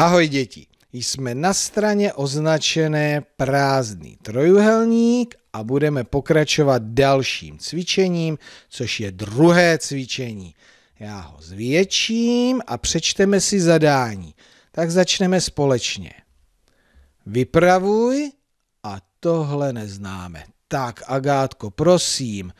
Ahoj děti, jsme na straně označené prázdný trojuhelník a budeme pokračovat dalším cvičením, což je druhé cvičení. Já ho zvětším a přečteme si zadání. Tak začneme společně. Vypravuj a tohle neznáme. Tak, Agátko, prosím,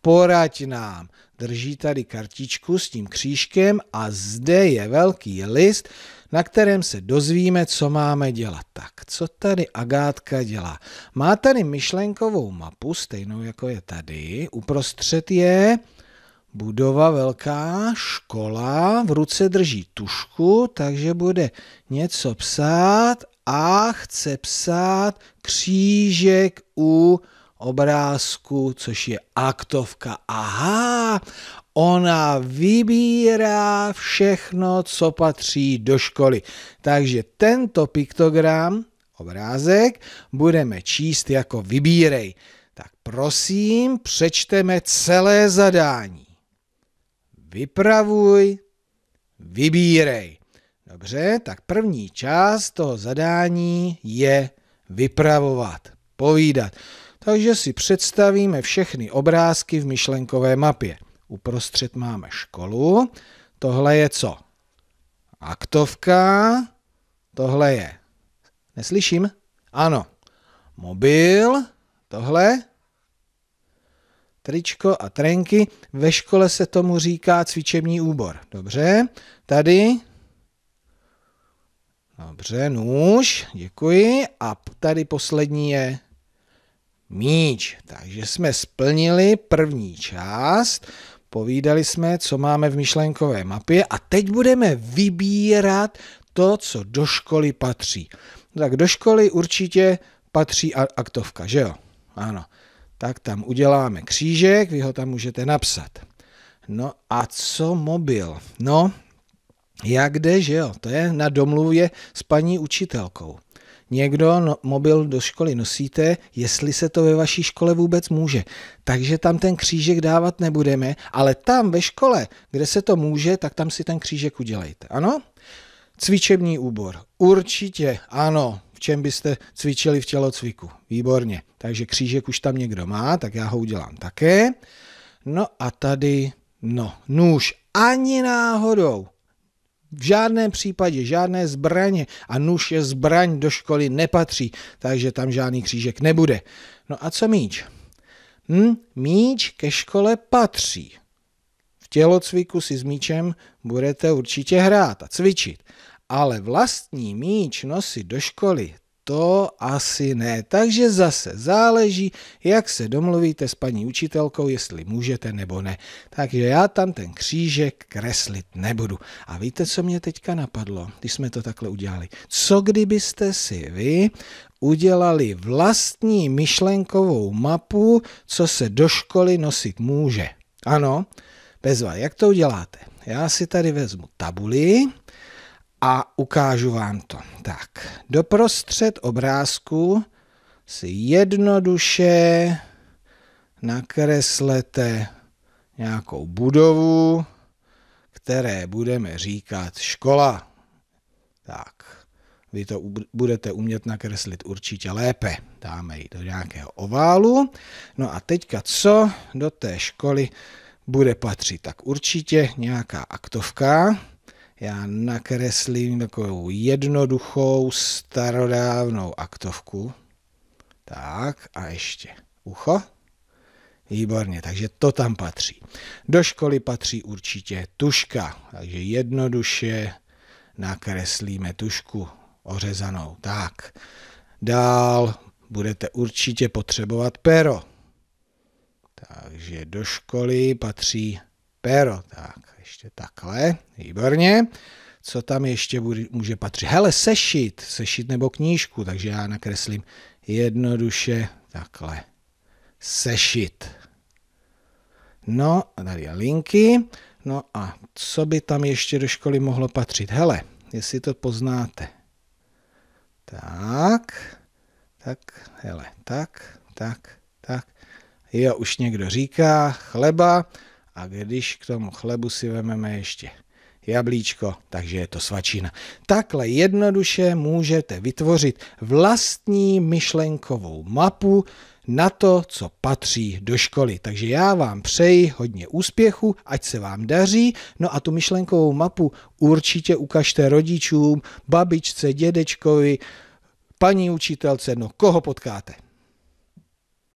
poraď nám, Drží tady kartičku s tím křížkem a zde je velký list, na kterém se dozvíme, co máme dělat. Tak, co tady Agátka dělá? Má tady myšlenkovou mapu, stejnou jako je tady. Uprostřed je budova velká, škola, v ruce drží tušku, takže bude něco psát a chce psát křížek u obrázku, což je aktovka. Aha, ona vybírá všechno, co patří do školy. Takže tento piktogram, obrázek, budeme číst jako vybírej. Tak prosím, přečteme celé zadání. Vypravuj, vybírej. Dobře, tak první část toho zadání je vypravovat, povídat takže si představíme všechny obrázky v myšlenkové mapě. Uprostřed máme školu, tohle je co? Aktovka, tohle je... Neslyším? Ano. Mobil, tohle, tričko a trenky. Ve škole se tomu říká cvičební úbor. Dobře, tady. Dobře, nůž, děkuji. A tady poslední je míč. Takže jsme splnili první část, povídali jsme, co máme v myšlenkové mapě a teď budeme vybírat to, co do školy patří. Tak do školy určitě patří aktovka, že jo? Ano. Tak tam uděláme křížek, vy ho tam můžete napsat. No a co mobil? No, jak jde, že jo? To je na domluvě s paní učitelkou. Někdo no, mobil do školy nosíte, jestli se to ve vaší škole vůbec může. Takže tam ten křížek dávat nebudeme, ale tam ve škole, kde se to může, tak tam si ten křížek udělejte. Ano? Cvičební úbor. Určitě, ano. V čem byste cvičili v tělocviku? Výborně. Takže křížek už tam někdo má, tak já ho udělám také. No a tady, no, nůž. Ani náhodou. V žádném případě žádné zbraně a nůž je zbraň do školy nepatří, takže tam žádný křížek nebude. No a co míč? Hm, míč ke škole patří. V tělocviku si s míčem budete určitě hrát a cvičit, ale vlastní míč nosit do školy to asi ne. Takže zase záleží, jak se domluvíte s paní učitelkou, jestli můžete nebo ne. Takže já tam ten křížek kreslit nebudu. A víte, co mě teďka napadlo, když jsme to takhle udělali? Co kdybyste si vy udělali vlastní myšlenkovou mapu, co se do školy nosit může? Ano, bezva, jak to uděláte? Já si tady vezmu tabuli, a ukážu vám to. Tak, doprostřed obrázku si jednoduše nakreslete nějakou budovu, které budeme říkat škola. Tak, vy to budete umět nakreslit určitě lépe. Dáme ji do nějakého oválu. No a teďka co do té školy bude patřit? Tak určitě nějaká aktovka, já nakreslím takovou jednoduchou starodávnou aktovku. Tak a ještě ucho. Výborně, takže to tam patří. Do školy patří určitě tuška, takže jednoduše nakreslíme tušku ořezanou. Tak, dál budete určitě potřebovat pero. Takže do školy patří pero. Tak, ještě takhle, výborně. Co tam ještě bude, může patřit? Hele, sešit, sešit nebo knížku, takže já nakreslím jednoduše takhle. Sešit. No, tady je linky. No a co by tam ještě do školy mohlo patřit? Hele, jestli to poznáte. Tak, tak, hele, tak, tak, tak. Jo, už někdo říká chleba, a když k tomu chlebu si vezmeme ještě jablíčko, takže je to svačina. Takhle jednoduše můžete vytvořit vlastní myšlenkovou mapu na to, co patří do školy. Takže já vám přeji hodně úspěchu, ať se vám daří. No a tu myšlenkovou mapu určitě ukažte rodičům, babičce, dědečkovi, paní učitelce, no koho potkáte.